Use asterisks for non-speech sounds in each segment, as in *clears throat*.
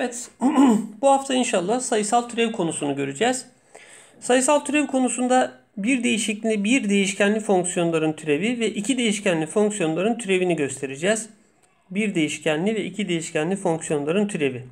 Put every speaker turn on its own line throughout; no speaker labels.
Evet, *clears throat* bu hafta inşallah sayısal türev konusunu göreceğiz. Sayısal türev konusunda bir değişikli bir değişkenli fonksiyonların türevi ve iki değişkenli fonksiyonların türevini göstereceğiz. Bir değişkenli ve iki değişkenli fonksiyonların türevi.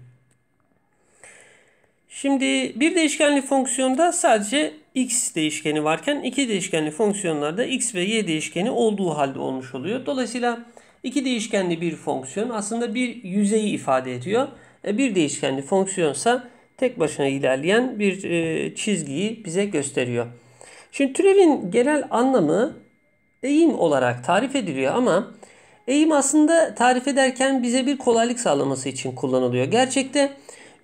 Şimdi bir değişkenli fonksiyonda sadece x değişkeni varken iki değişkenli fonksiyonlarda x ve y değişkeni olduğu halde olmuş oluyor. Dolayısıyla iki değişkenli bir fonksiyon aslında bir yüzeyi ifade ediyor. Evet. E, bir değişkenli fonksiyonsa tek başına ilerleyen bir e, çizgiyi bize gösteriyor. Şimdi türevin genel anlamı eğim olarak tarif ediliyor ama eğim aslında tarif ederken bize bir kolaylık sağlaması için kullanılıyor. Gerçekte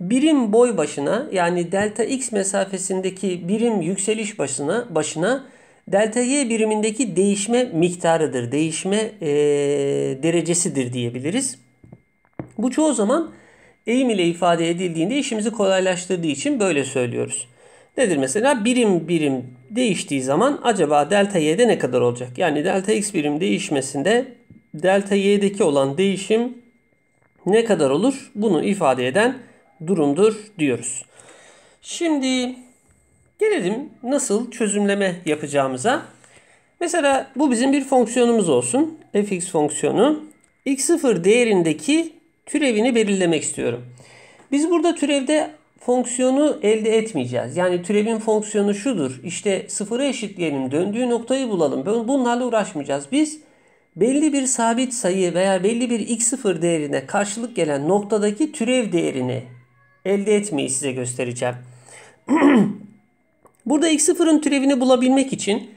birim boy başına yani delta x mesafesindeki birim yükseliş başına başına delta y birimindeki değişme miktarıdır. Değişme e, derecesidir diyebiliriz. Bu çoğu zaman eğim ile ifade edildiğinde işimizi kolaylaştırdığı için böyle söylüyoruz. Nedir mesela? Birim birim değiştiği zaman acaba delta y'de ne kadar olacak? Yani delta x birim değişmesinde delta y'deki olan değişim ne kadar olur? Bunu ifade eden durumdur diyoruz. Şimdi gelelim nasıl çözümleme yapacağımıza. Mesela bu bizim bir fonksiyonumuz olsun. fx fonksiyonu x0 değerindeki türevini belirlemek istiyorum. Biz burada türevde fonksiyonu elde etmeyeceğiz. Yani türevin fonksiyonu şudur. İşte sıfıra eşitleyelim, döndüğü noktayı bulalım. Bunlarla uğraşmayacağız. Biz belli bir sabit sayı veya belli bir x0 değerine karşılık gelen noktadaki türev değerini elde etmeyi size göstereceğim. *clears throat* Burada x0'ın türevini bulabilmek için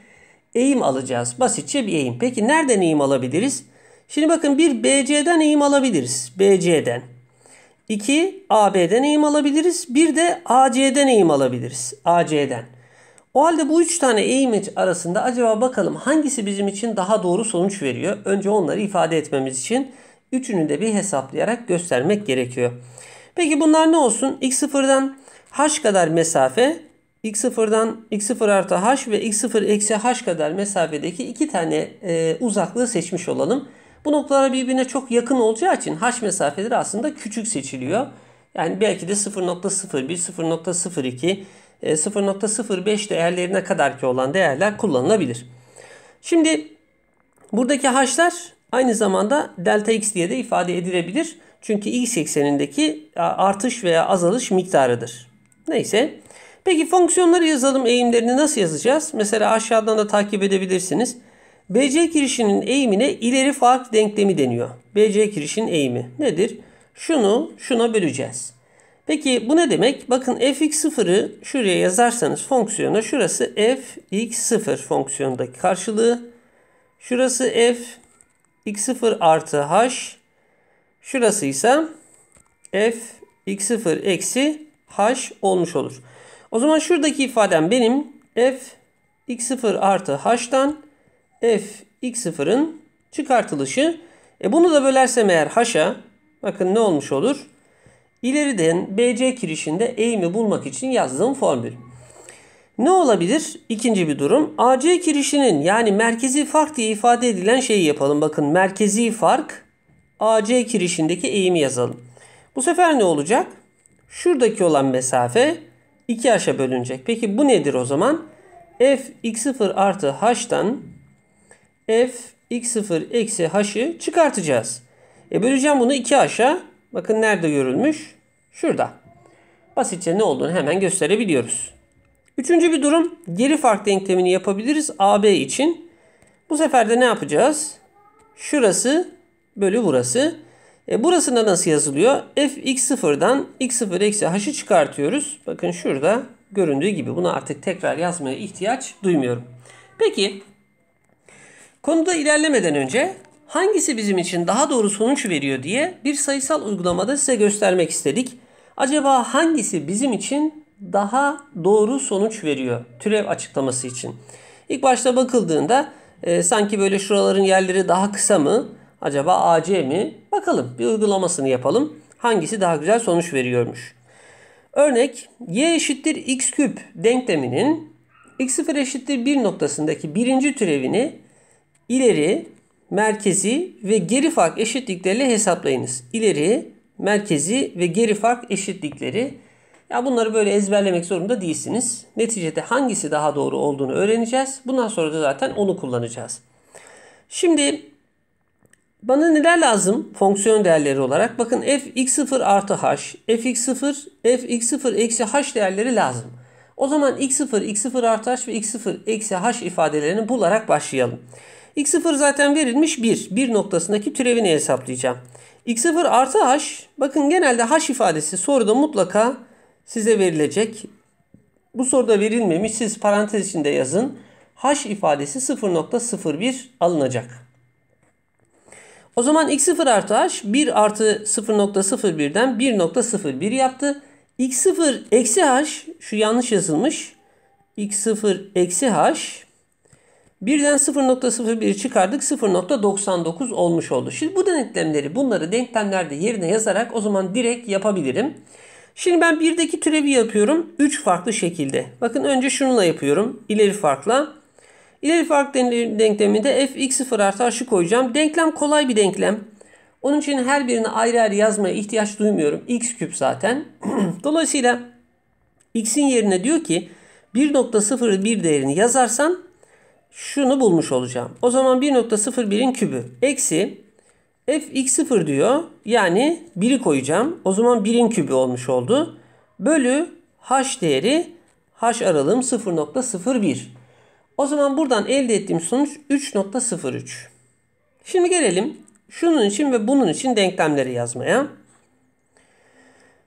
eğim alacağız. Basitçe bir eğim. Peki nereden eğim alabiliriz? Şimdi bakın bir BC'den eğim alabiliriz. BC'den. 2 AB'den eğim alabiliriz. Bir de AC'den eğim alabiliriz. AC'den. O halde bu üç tane eğim arasında acaba bakalım hangisi bizim için daha doğru sonuç veriyor? Önce onları ifade etmemiz için üçünü de bir hesaplayarak göstermek gerekiyor. Peki bunlar ne olsun? X0'dan h kadar mesafe, x0'dan x0 artı h ve x0 eksi h kadar mesafedeki iki tane e, uzaklığı seçmiş olalım. Bu noktalar birbirine çok yakın olacağı için haş mesafeleri aslında küçük seçiliyor. Yani belki de 0.01, 0.02, 0.05 değerlerine kadar ki olan değerler kullanılabilir. Şimdi buradaki haşlar aynı zamanda delta x diye de ifade edilebilir. Çünkü x eksenindeki e, artış veya azalış miktarıdır. Neyse. Peki fonksiyonları yazalım eğimlerini nasıl yazacağız? Mesela aşağıdan da takip edebilirsiniz. BC kirişinin eğimine ileri fark denklemi deniyor. BC kirişinin eğimi nedir? Şunu şuna böleceğiz. Peki bu ne demek? Bakın fx0'ı şuraya yazarsanız fonksiyona şurası fx0 fonksiyondaki karşılığı. Şurası f x0 artı h. Şurası ise f x0 eksi h olmuş olur. O zaman şuradaki ifadem benim f x0 artı h'tan f x0'ın çıkartılışı. E bunu da bölersem eğer haşa bakın ne olmuş olur? İleriden BC kirişinde eğimi bulmak için yazdığım formül. Ne olabilir? İkinci bir durum. AC kirişinin yani merkezi fark diye ifade edilen şeyi yapalım. Bakın merkezi fark AC kirişindeki eğimi yazalım. Bu sefer ne olacak? Şuradaki olan mesafe 2 haşa bölünecek. Peki bu nedir o zaman? F x0 artı h'tan f x0 eksi h'ı çıkartacağız. E böleceğim bunu 2 aşağı. Bakın nerede görülmüş? Şurada. Basitçe ne olduğunu hemen gösterebiliyoruz. Üçüncü bir durum geri fark denklemini yapabiliriz AB için. Bu sefer de ne yapacağız? Şurası bölü burası. E burasında nasıl yazılıyor? f x0'dan x0 eksi h'ı çıkartıyoruz. Bakın şurada göründüğü gibi. Bunu artık tekrar yazmaya ihtiyaç duymuyorum. Peki Konuda ilerlemeden önce hangisi bizim için daha doğru sonuç veriyor diye bir sayısal uygulamada size göstermek istedik. Acaba hangisi bizim için daha doğru sonuç veriyor türev açıklaması için? İlk başta bakıldığında e, sanki böyle şuraların yerleri daha kısa mı? Acaba AC mi? Bakalım bir uygulamasını yapalım. Hangisi daha güzel sonuç veriyormuş? Örnek y eşittir x küp denkleminin x0 eşittir 1 noktasındaki birinci türevini İleri, merkezi ve geri fark eşitlikleriyle hesaplayınız. İleri, merkezi ve geri fark eşitlikleri. Ya bunları böyle ezberlemek zorunda değilsiniz. Neticede hangisi daha doğru olduğunu öğreneceğiz. Bundan sonra da zaten onu kullanacağız. Şimdi bana neler lazım fonksiyon değerleri olarak? Bakın f x0 artı h, f x0, f x0 eksi h değerleri lazım. O zaman x0, x0 artı h ve x0 eksi h ifadelerini bularak başlayalım. X0 zaten verilmiş 1. 1 noktasındaki türevini hesaplayacağım. X0 artı H. Bakın genelde H ifadesi soruda mutlaka size verilecek. Bu soruda verilmemiş. Siz parantez içinde yazın. H ifadesi 0.01 alınacak. O zaman x0 artı h 1 artı 0.01'den 1.01 yaptı. x0 eksi h şu yanlış yazılmış. x0 eksi h Birden 0.01 çıkardık 0.99 olmuş oldu. Şimdi bu denklemleri bunları denklemlerde yerine yazarak o zaman direkt yapabilirim. Şimdi ben birdeki türevi yapıyorum 3 farklı şekilde. Bakın önce şununla yapıyorum ileri farkla. İleri fark denkleminde f x0 artı h'ı koyacağım. Denklem kolay bir denklem. Onun için her birini ayrı ayrı yazmaya ihtiyaç duymuyorum. x küp zaten. *clears throat* Dolayısıyla x'in yerine diyor ki 1.01 değerini yazarsan şunu bulmuş olacağım. O zaman 1.01'in kübü eksi fx0 diyor. Yani 1'i koyacağım. O zaman 1'in kübü olmuş oldu. Bölü h değeri h aralığım 0.01. O zaman buradan elde ettiğim sonuç 3.03. Şimdi gelelim şunun için ve bunun için denklemleri yazmaya.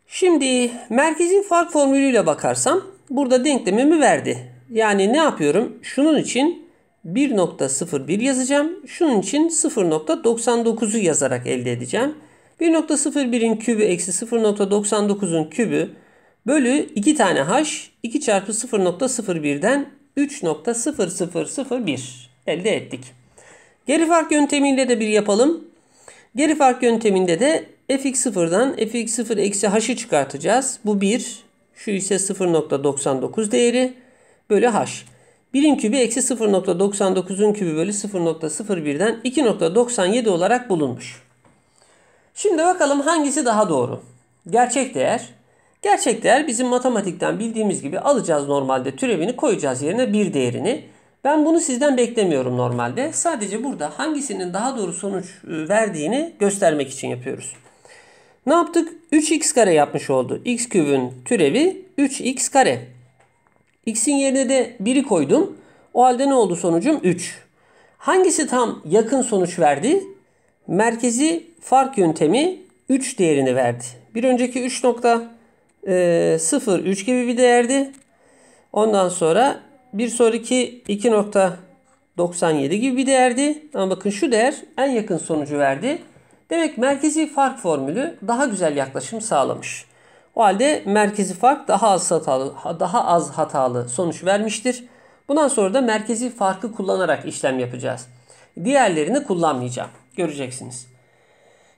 Şimdi merkezi fark formülüyle bakarsam burada denklemimi verdi. Yani ne yapıyorum? Şunun için 1.01 yazacağım. Şunun için 0.99'u yazarak elde edeceğim. 1.01'in kübü eksi 0.99'un kübü bölü 2 tane h 2 çarpı 0.01'den 3.0001 elde ettik. Geri fark yöntemiyle de bir yapalım. Geri fark yönteminde de fx0'dan fx0 eksi h'ı çıkartacağız. Bu 1. Şu ise 0.99 değeri bölü h. 1'in kübü eksi 0.99'un kübü bölü 0.01'den 2.97 olarak bulunmuş. Şimdi bakalım hangisi daha doğru? Gerçek değer. Gerçek değer bizim matematikten bildiğimiz gibi alacağız normalde türevini koyacağız yerine bir değerini. Ben bunu sizden beklemiyorum normalde. Sadece burada hangisinin daha doğru sonuç e, verdiğini göstermek için yapıyoruz. Ne yaptık? 3x kare yapmış oldu. x kübün türevi 3x kare. X'in yerine de 1'i koydum. O halde ne oldu sonucum? 3. Hangisi tam yakın sonuç verdi? Merkezi fark yöntemi 3 değerini verdi. Bir önceki 3.03 e, gibi bir değerdi. Ondan sonra bir sonraki 2.97 gibi bir değerdi. Ama bakın şu değer en yakın sonucu verdi. Demek merkezi fark formülü daha güzel yaklaşım sağlamış. O halde merkezi fark daha az hatalı, daha az hatalı sonuç vermiştir. Bundan sonra da merkezi farkı kullanarak işlem yapacağız. Diğerlerini kullanmayacağım. Göreceksiniz.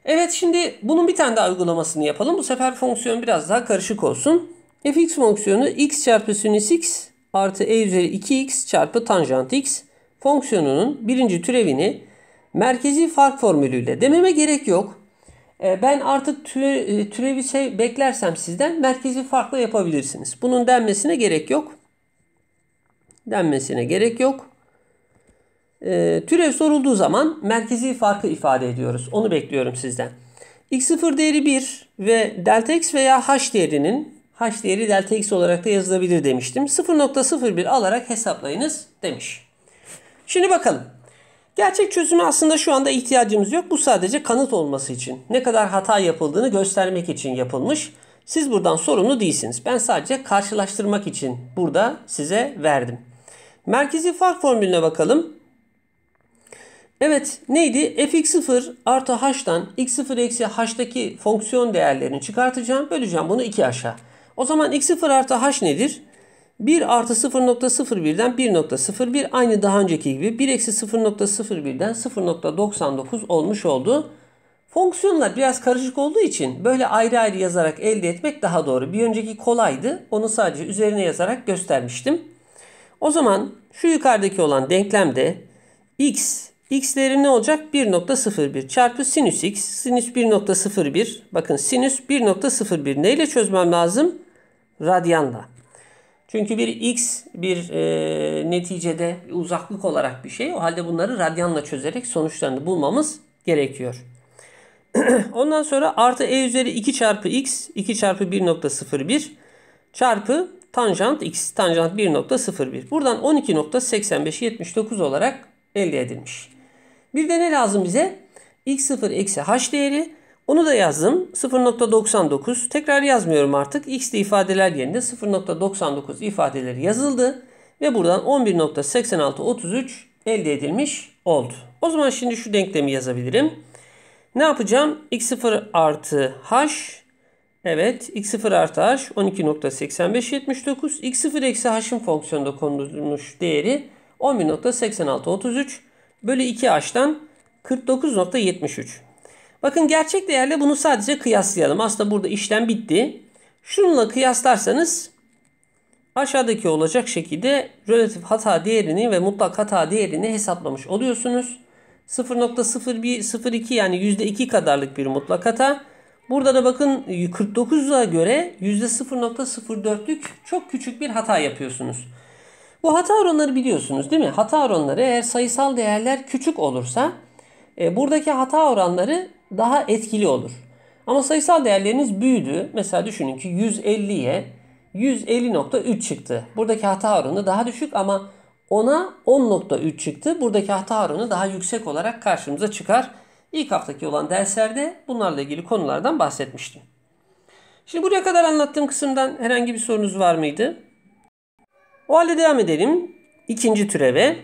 Evet şimdi bunun bir tane daha uygulamasını yapalım. Bu sefer fonksiyon biraz daha karışık olsun. fx fonksiyonu x çarpı sinüs x artı e üzeri 2x çarpı tanjant x fonksiyonunun birinci türevini merkezi fark formülüyle dememe gerek yok. Ee, ben artık türe, e, türevi şey beklersem sizden merkezi farklı yapabilirsiniz. Bunun denmesine gerek yok. Denmesine gerek yok. E, türev sorulduğu zaman merkezi farkı ifade ediyoruz. Onu bekliyorum sizden. X0 değeri 1 ve delta x veya h değerinin h değeri delta x olarak da yazılabilir demiştim. 0.01 alarak hesaplayınız demiş. Şimdi bakalım. Gerçek çözümü aslında şu anda ihtiyacımız yok. Bu sadece kanıt olması için. Ne kadar hata yapıldığını göstermek için yapılmış. Siz buradan sorumlu değilsiniz. Ben sadece karşılaştırmak için burada size verdim. Merkezi fark formülüne bakalım. Evet neydi? 0 artı h'tan x0 eksi h'taki fonksiyon değerlerini çıkartacağım. Böleceğim bunu 2 aşağı. O zaman x0 artı h nedir? 1 artı 0.01'den 1.01 aynı daha önceki gibi 1 eksi 0.01'den 0.99 olmuş oldu. Fonksiyonlar biraz karışık olduğu için böyle ayrı ayrı yazarak elde etmek daha doğru. Bir önceki kolaydı. Onu sadece üzerine yazarak göstermiştim. O zaman şu yukarıdaki olan denklemde x x'leri ne olacak? 1.01 çarpı sinüs x. Sinüs 1.01. Bakın sinüs 1.01. Neyle çözmem lazım? Radyanla. Çünkü bir x bir e, neticede uzaklık olarak bir şey. O halde bunları radyanla çözerek sonuçlarını bulmamız gerekiyor. *clears throat* Ondan sonra artı e üzeri 2 çarpı x 2 çarpı 1.01 çarpı tanjant x tanjant 1.01. Buradan 12.8579 olarak elde edilmiş. Bir de ne lazım bize? x0 eksi h değeri onu da yazdım. 0.99 tekrar yazmıyorum artık. X'li ifadeler yerine 0.99 ifadeleri yazıldı. Ve buradan 11.8633 elde edilmiş oldu. O zaman şimdi şu denklemi yazabilirim. Ne yapacağım? X0 artı H. Evet X0 artı H 12.8579. X0 eksi H'ın fonksiyonda konulmuş değeri 11.8633 bölü 2H'dan 49.73. Bakın gerçek değerle bunu sadece kıyaslayalım. Aslında burada işlem bitti. Şununla kıyaslarsanız aşağıdaki olacak şekilde relatif hata değerini ve mutlak hata değerini hesaplamış oluyorsunuz. 0.0102 yani %2 kadarlık bir mutlak hata. Burada da bakın 49'a göre %0.04'lük çok küçük bir hata yapıyorsunuz. Bu hata oranları biliyorsunuz değil mi? Hata oranları eğer sayısal değerler küçük olursa e, buradaki hata oranları daha etkili olur. Ama sayısal değerleriniz büyüdü. Mesela düşünün ki 150'ye 150.3 çıktı. Buradaki hata oranı daha düşük ama 10'a 10.3 çıktı. Buradaki hata oranı daha yüksek olarak karşımıza çıkar. İlk haftaki olan derslerde bunlarla ilgili konulardan bahsetmiştim. Şimdi buraya kadar anlattığım kısımdan herhangi bir sorunuz var mıydı? O halde devam edelim. İkinci türeve.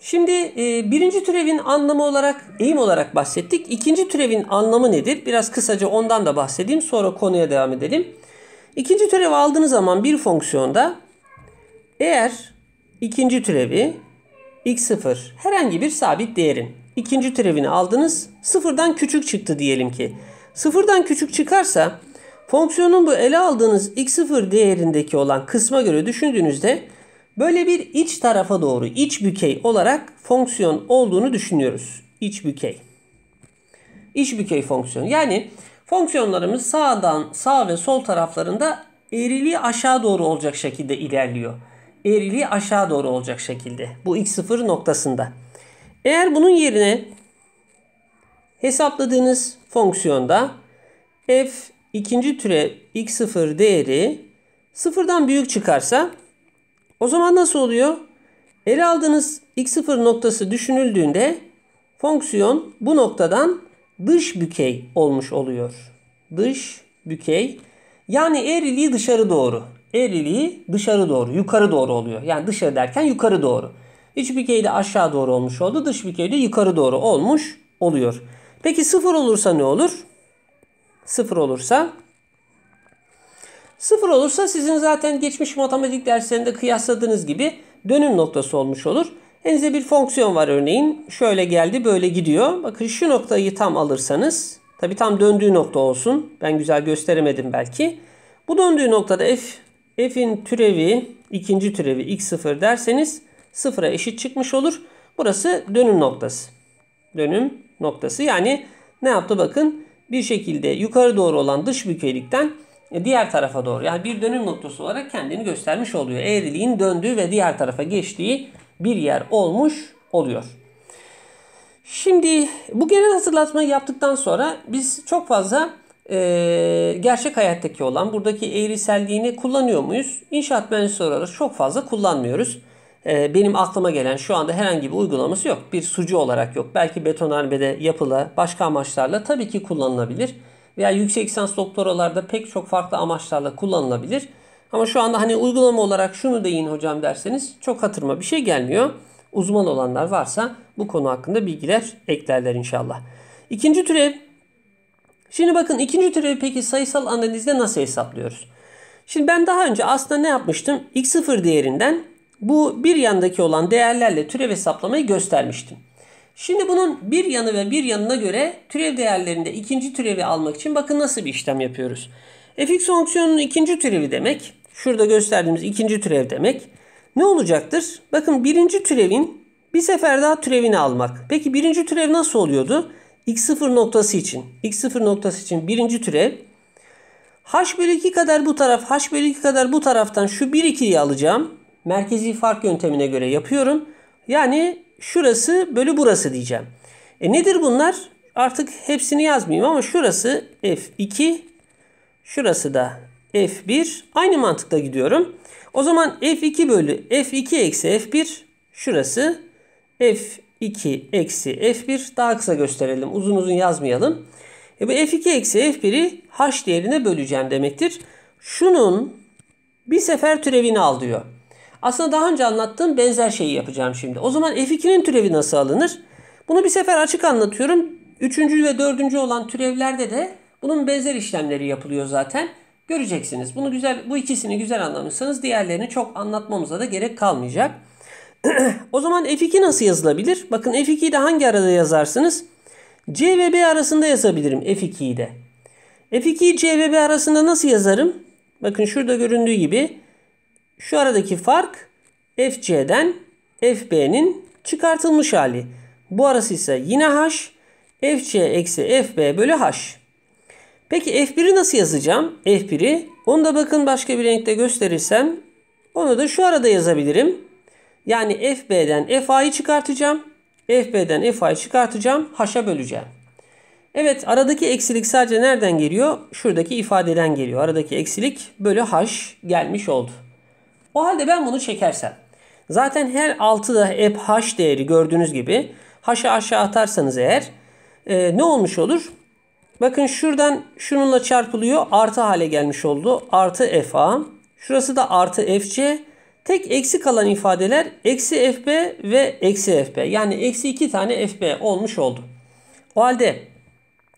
Şimdi e, birinci türevin anlamı olarak eğim olarak bahsettik. İkinci türevin anlamı nedir? Biraz kısaca ondan da bahsedeyim. Sonra konuya devam edelim. İkinci türevi aldığınız zaman bir fonksiyonda eğer ikinci türevi x0 herhangi bir sabit değerin ikinci türevini aldınız sıfırdan küçük çıktı diyelim ki. Sıfırdan küçük çıkarsa fonksiyonun bu ele aldığınız x0 değerindeki olan kısma göre düşündüğünüzde Böyle bir iç tarafa doğru iç bükey olarak fonksiyon olduğunu düşünüyoruz. İç bükey. İç bükey fonksiyon. Yani fonksiyonlarımız sağdan sağ ve sol taraflarında eğriliği aşağı doğru olacak şekilde ilerliyor. Eğriliği aşağı doğru olacak şekilde. Bu x0 noktasında. Eğer bunun yerine hesapladığınız fonksiyonda f ikinci türe x0 değeri sıfırdan büyük çıkarsa o zaman nasıl oluyor? Ele aldığınız x0 noktası düşünüldüğünde fonksiyon bu noktadan dış bükey olmuş oluyor. Dış bükey. Yani eğriliği dışarı doğru. Eğriliği dışarı doğru, yukarı doğru oluyor. Yani dışarı derken yukarı doğru. İç bükey de aşağı doğru olmuş oldu. Dış bükey de yukarı doğru olmuş oluyor. Peki 0 olursa ne olur? 0 olursa Sıfır olursa sizin zaten geçmiş matematik derslerinde kıyasladığınız gibi dönüm noktası olmuş olur. Elinize bir fonksiyon var örneğin. Şöyle geldi böyle gidiyor. Bakın şu noktayı tam alırsanız tabi tam döndüğü nokta olsun. Ben güzel gösteremedim belki. Bu döndüğü noktada f f'in türevi ikinci türevi x0 derseniz sıfıra eşit çıkmış olur. Burası dönüm noktası. Dönüm noktası yani ne yaptı bakın bir şekilde yukarı doğru olan dış bükeylikten e, diğer tarafa doğru yani bir dönüm noktası olarak kendini göstermiş oluyor. Eğriliğin döndüğü ve diğer tarafa geçtiği bir yer olmuş oluyor. Şimdi bu genel hatırlatmayı yaptıktan sonra biz çok fazla e, gerçek hayattaki olan buradaki eğriselliğini kullanıyor muyuz? İnşaat mühendisi olarak çok fazla kullanmıyoruz. E, benim aklıma gelen şu anda herhangi bir uygulaması yok. Bir sucu olarak yok. Belki betonarmede yapıla başka amaçlarla tabii ki kullanılabilir veya yüksek lisans doktoralarda pek çok farklı amaçlarla kullanılabilir. Ama şu anda hani uygulama olarak şunu deyin hocam derseniz çok hatırıma bir şey gelmiyor. Uzman olanlar varsa bu konu hakkında bilgiler eklerler inşallah. İkinci türev. Şimdi bakın ikinci türevi peki sayısal analizde nasıl hesaplıyoruz? Şimdi ben daha önce aslında ne yapmıştım? X0 değerinden bu bir yandaki olan değerlerle türev hesaplamayı göstermiştim. Şimdi bunun bir yanı ve bir yanına göre türev değerlerinde ikinci türevi almak için bakın nasıl bir işlem yapıyoruz. fx fonksiyonunun ikinci türevi demek, şurada gösterdiğimiz ikinci türev demek. Ne olacaktır? Bakın birinci türevin bir sefer daha türevini almak. Peki birinci türev nasıl oluyordu? x0 noktası için. x0 noktası için birinci türev. h bölü 2 kadar bu taraf, h bölü 2 kadar bu taraftan şu 1 2'yi alacağım. Merkezi fark yöntemine göre yapıyorum. Yani şurası bölü burası diyeceğim. E nedir bunlar? Artık hepsini yazmayayım ama şurası F2, şurası da F1. Aynı mantıkla gidiyorum. O zaman F2 bölü F2 eksi F1 şurası F2 eksi F1 daha kısa gösterelim. Uzun uzun yazmayalım. E bu F2 eksi F1'i H değerine böleceğim demektir. Şunun bir sefer türevini al diyor. Aslında daha önce anlattığım benzer şeyi yapacağım şimdi. O zaman f2'nin türevi nasıl alınır? Bunu bir sefer açık anlatıyorum. Üçüncü ve dördüncü olan türevlerde de bunun benzer işlemleri yapılıyor zaten. Göreceksiniz. Bunu güzel, bu ikisini güzel anlamışsanız diğerlerini çok anlatmamıza da gerek kalmayacak. *clears throat* o zaman F2 nasıl yazılabilir? Bakın F2'yi de hangi arada yazarsınız? C ve B arasında yazabilirim F2'yi de. F2'yi C ve B arasında nasıl yazarım? Bakın şurada göründüğü gibi şu aradaki fark FC'den FB'nin çıkartılmış hali. Bu arası ise yine H. FC eksi FB bölü H. Peki F1'i nasıl yazacağım? F1'i. Onu da bakın başka bir renkte gösterirsem. Onu da şu arada yazabilirim. Yani FB'den FA'yı çıkartacağım. FB'den FA'yı çıkartacağım. H'a böleceğim. Evet aradaki eksilik sadece nereden geliyor? Şuradaki ifadeden geliyor. Aradaki eksilik bölü H gelmiş oldu. O halde ben bunu çekersem zaten her altıda hep h değeri gördüğünüz gibi h'ı aşağı atarsanız eğer e, ne olmuş olur? Bakın şuradan şununla çarpılıyor. Artı hale gelmiş oldu. Artı FA. Şurası da artı FC. Tek eksi kalan ifadeler eksi FB ve eksi FB. Yani eksi 2 tane FB olmuş oldu. O halde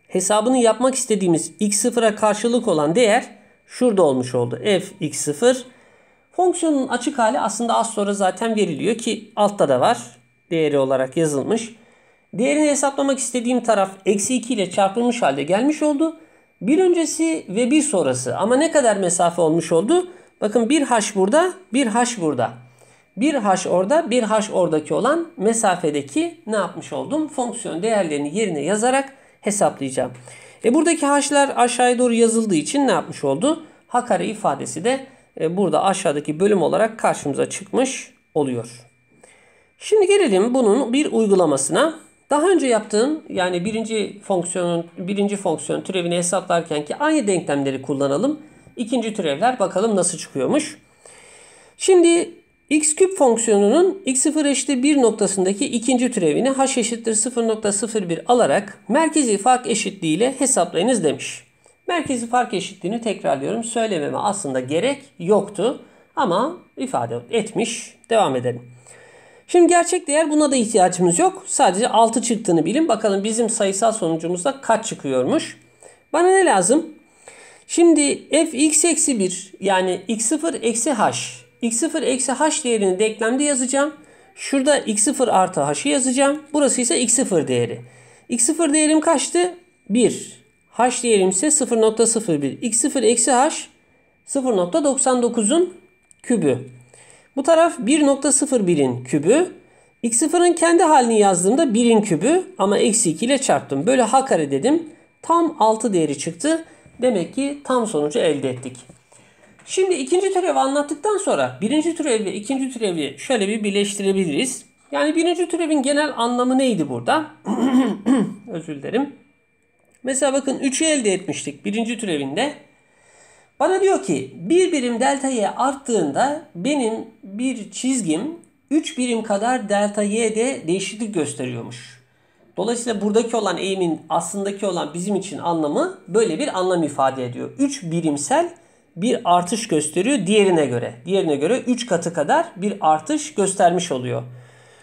hesabını yapmak istediğimiz x0'a karşılık olan değer şurada olmuş oldu. F x0 Fonksiyonun açık hali aslında az sonra zaten veriliyor ki altta da var. Değeri olarak yazılmış. Değerini hesaplamak istediğim taraf eksi 2 ile çarpılmış halde gelmiş oldu. Bir öncesi ve bir sonrası ama ne kadar mesafe olmuş oldu? Bakın bir haş burada, bir haş burada. Bir haş orada, bir haş oradaki olan mesafedeki ne yapmış oldum? Fonksiyon değerlerini yerine yazarak hesaplayacağım. E buradaki haşlar aşağıya doğru yazıldığı için ne yapmış oldu? Hakare ifadesi de e, burada aşağıdaki bölüm olarak karşımıza çıkmış oluyor. Şimdi gelelim bunun bir uygulamasına. Daha önce yaptığım yani birinci fonksiyonun birinci fonksiyon türevini hesaplarken ki aynı denklemleri kullanalım. İkinci türevler bakalım nasıl çıkıyormuş. Şimdi x küp fonksiyonunun x0 eşittir 1 noktasındaki ikinci türevini h eşittir 0.01 alarak merkezi fark eşitliği ile hesaplayınız demiş. Merkezi fark eşitliğini tekrarlıyorum. Söylememe aslında gerek yoktu ama ifade etmiş. Devam edelim. Şimdi gerçek değer buna da ihtiyacımız yok. Sadece 6 çıktığını bilin. Bakalım bizim sayısal sonucumuzda kaç çıkıyormuş. Bana ne lazım? Şimdi f x eksi 1 yani x0 eksi h. x0 eksi h değerini denklemde yazacağım. Şurada x0 artı h'ı yazacağım. Burası ise x0 değeri. x0 değerim kaçtı? 1 h değerim ise 0.01. x0 eksi h 0.99'un kübü. Bu taraf 1.01'in kübü. x0'ın kendi halini yazdığımda 1'in kübü ama eksi 2 ile çarptım. Böyle h kare dedim. Tam 6 değeri çıktı. Demek ki tam sonucu elde ettik. Şimdi ikinci türevi anlattıktan sonra birinci türev ve ikinci türevi şöyle bir birleştirebiliriz. Yani birinci türevin genel anlamı neydi burada? *clears throat* Özür dilerim. Mesela bakın 3'ü elde etmiştik birinci türevinde. Bana diyor ki bir birim delta y arttığında benim bir çizgim 3 birim kadar delta y'de değişiklik gösteriyormuş. Dolayısıyla buradaki olan eğimin aslındaki olan bizim için anlamı böyle bir anlam ifade ediyor. 3 birimsel bir artış gösteriyor diğerine göre. Diğerine göre 3 katı kadar bir artış göstermiş oluyor.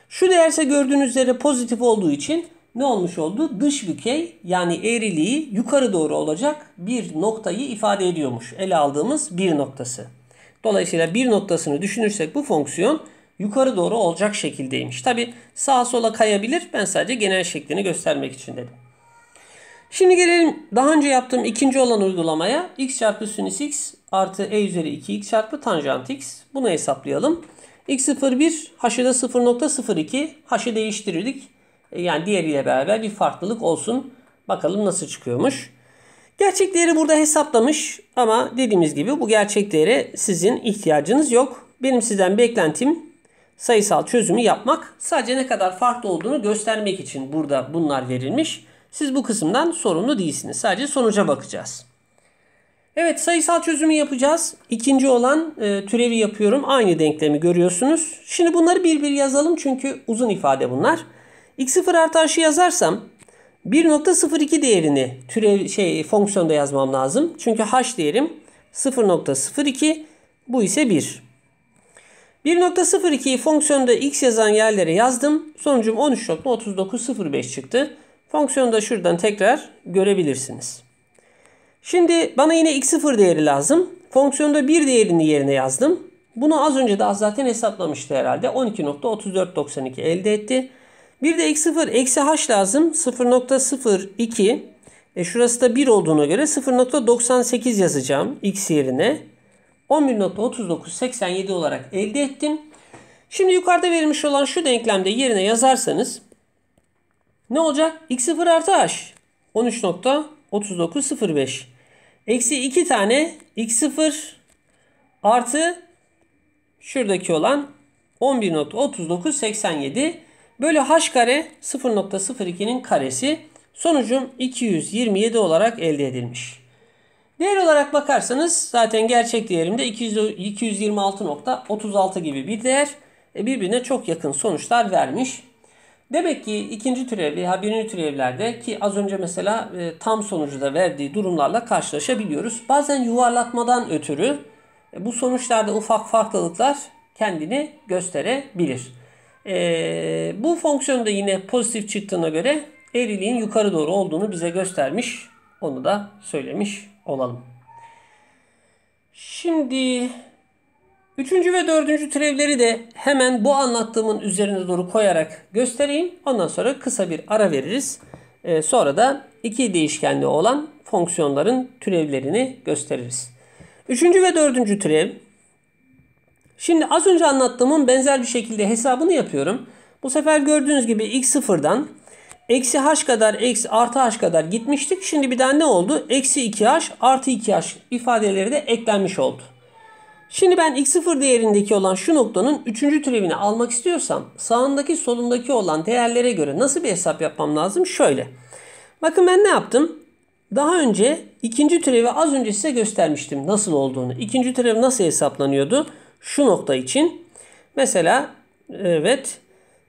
Şu değerse gördüğünüz üzere pozitif olduğu için ne olmuş oldu? Dış bükey yani eğriliği yukarı doğru olacak bir noktayı ifade ediyormuş. Ele aldığımız bir noktası. Dolayısıyla bir noktasını düşünürsek bu fonksiyon yukarı doğru olacak şekildeymiş. Tabi sağa sola kayabilir. Ben sadece genel şeklini göstermek için dedim. Şimdi gelelim daha önce yaptığım ikinci olan uygulamaya. x çarpı sinüs x artı e üzeri 2x çarpı tanjant x. Bunu hesaplayalım. x01 haşı da 0.02 haşı değiştirirdik. E, yani diğeriyle beraber bir farklılık olsun. Bakalım nasıl çıkıyormuş. Gerçek değeri burada hesaplamış ama dediğimiz gibi bu gerçek değere sizin ihtiyacınız yok. Benim sizden beklentim sayısal çözümü yapmak. Sadece ne kadar farklı olduğunu göstermek için burada bunlar verilmiş. Siz bu kısımdan sorumlu değilsiniz. Sadece sonuca bakacağız. Evet sayısal çözümü yapacağız. İkinci olan e, türevi yapıyorum. Aynı denklemi görüyorsunuz. Şimdi bunları bir bir yazalım çünkü uzun ifade bunlar x0 artı h'ı yazarsam 1.02 değerini türev şey fonksiyonda yazmam lazım. Çünkü h değerim 0.02 bu ise 1. 1.02'yi fonksiyonda x yazan yerlere yazdım. Sonucum 13.3905 çıktı. Fonksiyonu da şuradan tekrar görebilirsiniz. Şimdi bana yine x0 değeri lazım. Fonksiyonda 1 değerini yerine yazdım. Bunu az önce daha zaten hesaplamıştı herhalde. 12.3492 elde etti. Bir de x 0 eksi h lazım. 0.02 e şurası da 1 olduğuna göre 0.98 yazacağım x yerine. 11.3987 olarak elde ettim. Şimdi yukarıda verilmiş olan şu denklemde yerine yazarsanız ne olacak? x0 artı h 13.3905 eksi 2 tane x0 artı şuradaki olan 11.3987 bölü h kare 0.02'nin karesi sonucum 227 olarak elde edilmiş. Değer olarak bakarsanız zaten gerçek değerimde 226.36 gibi bir değer e, birbirine çok yakın sonuçlar vermiş. Demek ki ikinci türev veya birinci türevlerde ki az önce mesela e, tam sonucu da verdiği durumlarla karşılaşabiliyoruz. Bazen yuvarlatmadan ötürü e, bu sonuçlarda ufak farklılıklar kendini gösterebilir. E, bu fonksiyon da yine pozitif çıktığına göre eğriliğin yukarı doğru olduğunu bize göstermiş. Onu da söylemiş olalım. Şimdi üçüncü ve dördüncü türevleri de hemen bu anlattığımın üzerine doğru koyarak göstereyim. Ondan sonra kısa bir ara veririz. E, sonra da iki değişkenli olan fonksiyonların türevlerini gösteririz. Üçüncü ve dördüncü türev Şimdi az önce anlattığımın benzer bir şekilde hesabını yapıyorum. Bu sefer gördüğünüz gibi x sıfırdan eksi h kadar eksi artı h kadar gitmiştik. Şimdi bir daha ne oldu? Eksi 2h artı 2h ifadeleri de eklenmiş oldu. Şimdi ben x sıfır değerindeki olan şu noktanın 3. türevini almak istiyorsam sağındaki solundaki olan değerlere göre nasıl bir hesap yapmam lazım? Şöyle. Bakın ben ne yaptım? Daha önce ikinci türevi az önce size göstermiştim nasıl olduğunu. İkinci türev nasıl hesaplanıyordu? şu nokta için. Mesela evet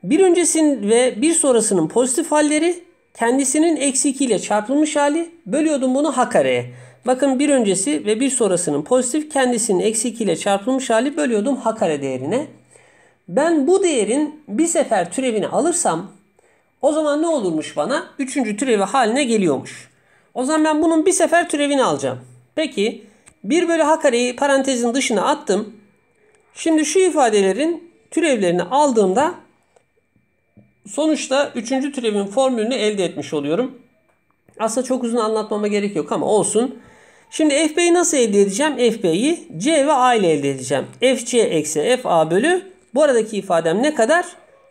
bir öncesinin ve bir sonrasının pozitif halleri kendisinin eksi 2 ile çarpılmış hali bölüyordum bunu h kareye. Bakın bir öncesi ve bir sonrasının pozitif kendisinin eksi 2 ile çarpılmış hali bölüyordum h kare değerine. Ben bu değerin bir sefer türevini alırsam o zaman ne olurmuş bana? Üçüncü türevi haline geliyormuş. O zaman ben bunun bir sefer türevini alacağım. Peki 1 bölü h kareyi parantezin dışına attım. Şimdi şu ifadelerin türevlerini aldığımda sonuçta üçüncü türevin formülünü elde etmiş oluyorum. Aslında çok uzun anlatmama gerek yok ama olsun. Şimdi FB'yi nasıl elde edeceğim? FB'yi C ve A ile elde edeceğim. FC eksi FA bölü bu aradaki ifadem ne kadar?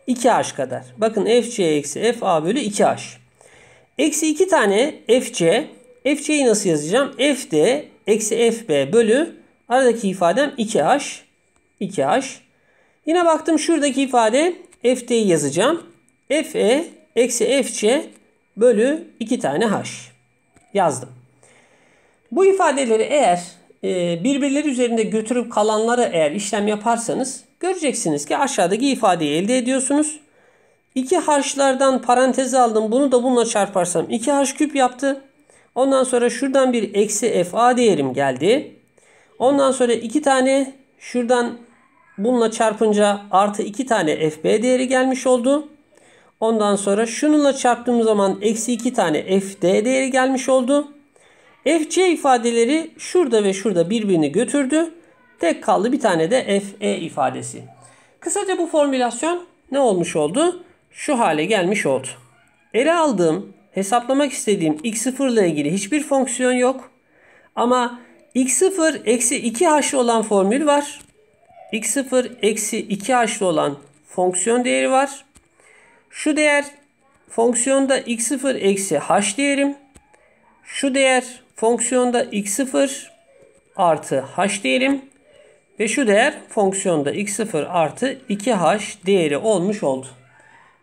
2H kadar. Bakın FC eksi FA bölü 2H. Eksi 2 tane FC. FC'yi nasıl yazacağım? FD eksi FB bölü aradaki ifadem 2H. 2H. Yine baktım şuradaki ifade FD'yi yazacağım. FE eksi FC bölü 2 tane H yazdım. Bu ifadeleri eğer e, birbirleri üzerinde götürüp kalanları eğer işlem yaparsanız göreceksiniz ki aşağıdaki ifadeyi elde ediyorsunuz. 2 harçlardan parantez aldım. Bunu da bununla çarparsam 2 h küp yaptı. Ondan sonra şuradan bir eksi fa değerim geldi. Ondan sonra iki tane şuradan Bununla çarpınca artı 2 tane FB değeri gelmiş oldu. Ondan sonra şununla çarptığım zaman eksi 2 tane FD değeri gelmiş oldu. FC ifadeleri şurada ve şurada birbirini götürdü. Tek kaldı bir tane de FE ifadesi. Kısaca bu formülasyon ne olmuş oldu? Şu hale gelmiş oldu. Ele aldığım, hesaplamak istediğim x0 ile ilgili hiçbir fonksiyon yok. Ama x0 eksi 2h olan formül var x0 eksi 2 haşlı olan fonksiyon değeri var. Şu değer fonksiyonda x0 eksi h diyelim. Şu değer fonksiyonda x0 artı h diyelim. Ve şu değer fonksiyonda x0 artı 2h değeri olmuş oldu.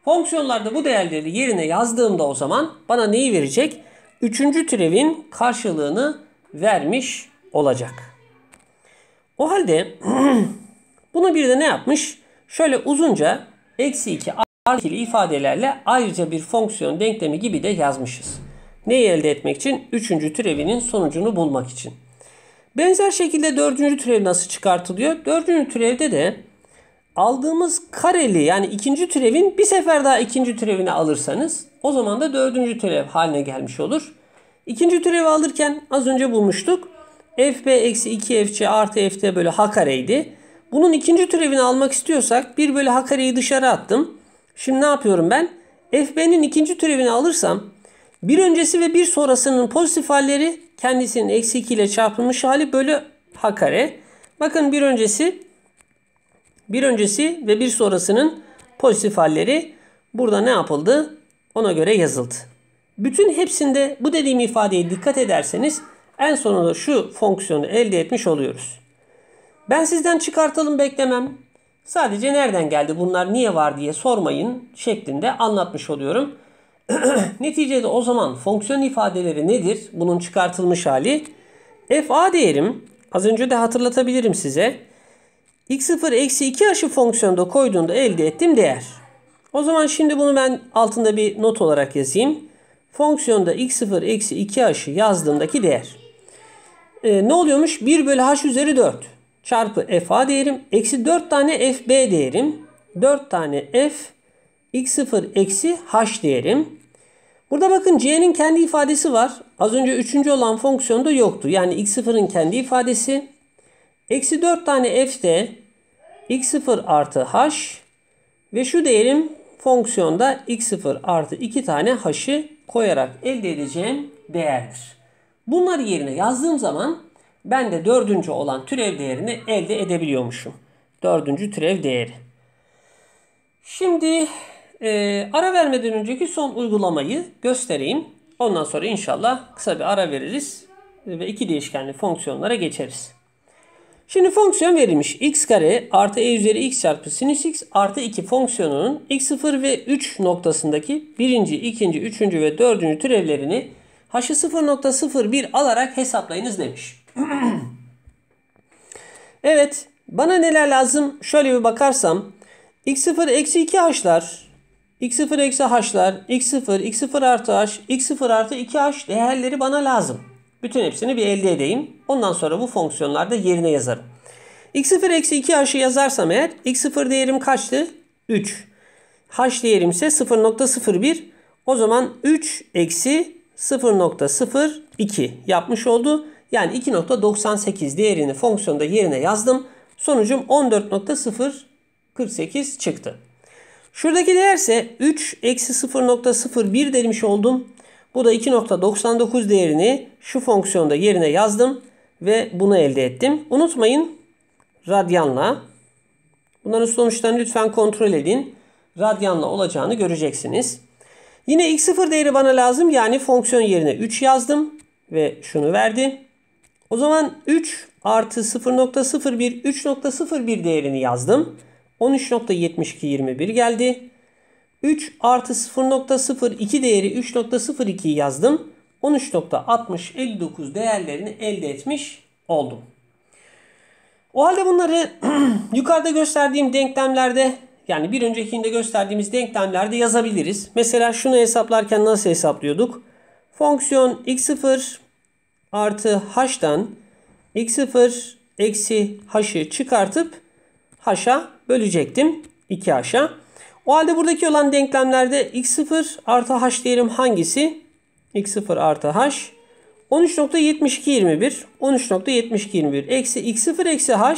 Fonksiyonlarda bu değerleri yerine yazdığımda o zaman bana neyi verecek? Üçüncü türevin karşılığını vermiş olacak. O halde *clears throat* Bunu bir de ne yapmış? Şöyle uzunca eksi 2 artı ifadelerle ayrıca bir fonksiyon denklemi gibi de yazmışız. Neyi elde etmek için? Üçüncü türevinin sonucunu bulmak için. Benzer şekilde dördüncü türev nasıl çıkartılıyor? Dördüncü türevde de aldığımız kareli yani ikinci türevin bir sefer daha ikinci türevini alırsanız o zaman da dördüncü türev haline gelmiş olur. İkinci türevi alırken az önce bulmuştuk. fb eksi 2fc artı ft bölü h kareydi. Bunun ikinci türevini almak istiyorsak 1 bölü h kareyi dışarı attım. Şimdi ne yapıyorum ben? fb'nin ikinci türevini alırsam bir öncesi ve bir sonrasının pozitif halleri kendisinin eksi 2 ile çarpılmış hali bölü h kare. Bakın bir öncesi bir öncesi ve bir sonrasının pozitif halleri burada ne yapıldı? Ona göre yazıldı. Bütün hepsinde bu dediğim ifadeye dikkat ederseniz en sonunda şu fonksiyonu elde etmiş oluyoruz. Ben sizden çıkartalım beklemem. Sadece nereden geldi bunlar niye var diye sormayın şeklinde anlatmış oluyorum. *clears throat* Neticede o zaman fonksiyon ifadeleri nedir? Bunun çıkartılmış hali. FA diyelim. az önce de hatırlatabilirim size. X0 eksi 2 aşı fonksiyonda koyduğunda elde ettiğim değer. O zaman şimdi bunu ben altında bir not olarak yazayım. Fonksiyonda x0 eksi 2 aşı yazdığımdaki değer. Ee, ne oluyormuş? 1 bölü h üzeri 4 çarpı FA değerim eksi 4 tane FB değerim. 4 tane F x0 eksi h değerim. Burada bakın c'nin kendi ifadesi var. Az önce 3. olan fonksiyonda yoktu. Yani x0'ın kendi ifadesi. Eksi 4 tane f de x0 artı h ve şu değerim fonksiyonda x0 artı 2 tane h'ı koyarak elde edeceğim değerdir. Bunları yerine yazdığım zaman ben de dördüncü olan türev değerini elde edebiliyormuşum. Dördüncü türev değeri. Şimdi e, ara vermeden önceki son uygulamayı göstereyim. Ondan sonra inşallah kısa bir ara veririz ve iki değişkenli fonksiyonlara geçeriz. Şimdi fonksiyon verilmiş. x kare artı e üzeri x çarpı sinüs x artı 2 fonksiyonunun x0 ve 3 noktasındaki birinci, ikinci, üçüncü ve dördüncü türevlerini h0.01 alarak hesaplayınız demiş. *clears throat* evet. Bana neler lazım? Şöyle bir bakarsam. X0 eksi 2 h'lar. X0 eksi h'lar. X0, X0 artı h. X0 artı 2 h değerleri bana lazım. Bütün hepsini bir elde edeyim. Ondan sonra bu fonksiyonlarda yerine yazarım. X0 eksi 2 h'ı yazarsam eğer X0 değerim kaçtı? 3. H değerim ise 0.01. O zaman 3 eksi 0.02 yapmış oldu. Yani 2.98 değerini fonksiyonda yerine yazdım. Sonucum 14.048 çıktı. Şuradaki değerse 3 eksi 0.01 demiş oldum. Bu da 2.99 değerini şu fonksiyonda yerine yazdım ve bunu elde ettim. Unutmayın radyanla bunların sonuçlarını lütfen kontrol edin. Radyanla olacağını göreceksiniz. Yine x0 değeri bana lazım. Yani fonksiyon yerine 3 yazdım ve şunu verdi. O zaman 3 artı 0.01 3.01 değerini yazdım. 13.7221 geldi. 3 artı 0.02 değeri 3.02'yi yazdım. 13.6059 değerlerini elde etmiş oldum. O halde bunları *clears throat* yukarıda gösterdiğim denklemlerde yani bir öncekinde gösterdiğimiz denklemlerde yazabiliriz. Mesela şunu hesaplarken nasıl hesaplıyorduk? Fonksiyon x0 artı h'dan x0 eksi h'ı çıkartıp h'a bölecektim. 2h'a. O halde buradaki olan denklemlerde x0 artı h diyelim hangisi? x0 artı h 13.7221 13.7221 eksi x0 eksi h